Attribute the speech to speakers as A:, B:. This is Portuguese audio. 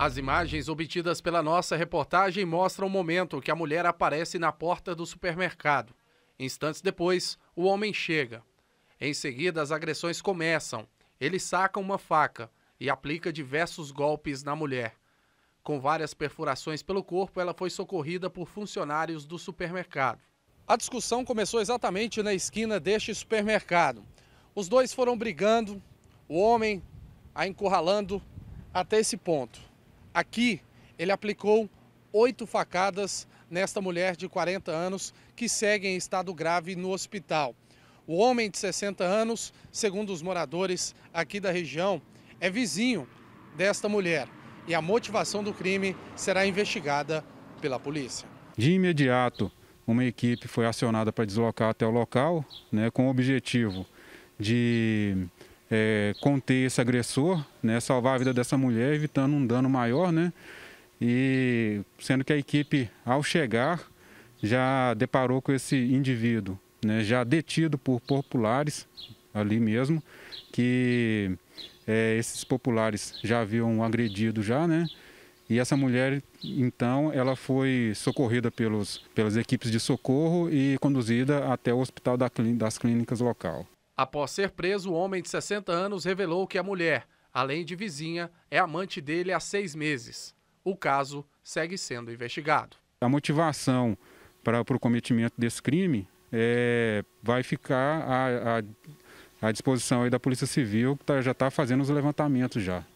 A: As imagens obtidas pela nossa reportagem mostram o momento que a mulher aparece na porta do supermercado. Instantes depois, o homem chega. Em seguida, as agressões começam. Ele saca uma faca e aplica diversos golpes na mulher. Com várias perfurações pelo corpo, ela foi socorrida por funcionários do supermercado. A discussão começou exatamente na esquina deste supermercado. Os dois foram brigando, o homem a encurralando até esse ponto. Aqui, ele aplicou oito facadas nesta mulher de 40 anos que segue em estado grave no hospital. O homem de 60 anos, segundo os moradores aqui da região, é vizinho desta mulher e a motivação do crime será investigada pela polícia.
B: De imediato, uma equipe foi acionada para deslocar até o local, né, com o objetivo de é, conter esse agressor, né, salvar a vida dessa mulher, evitando um dano maior, né? E sendo que a equipe, ao chegar, já deparou com esse indivíduo, né, já detido por populares ali mesmo, que é, esses populares já haviam agredido já, né? E essa mulher, então, ela foi socorrida pelos, pelas equipes de socorro e conduzida até o hospital da, das clínicas local.
A: Após ser preso, o homem de 60 anos revelou que a mulher, além de vizinha, é amante dele há seis meses. O caso segue sendo investigado.
B: A motivação para, para o cometimento desse crime é, vai ficar à, à, à disposição da Polícia Civil, que tá, já está fazendo os levantamentos já.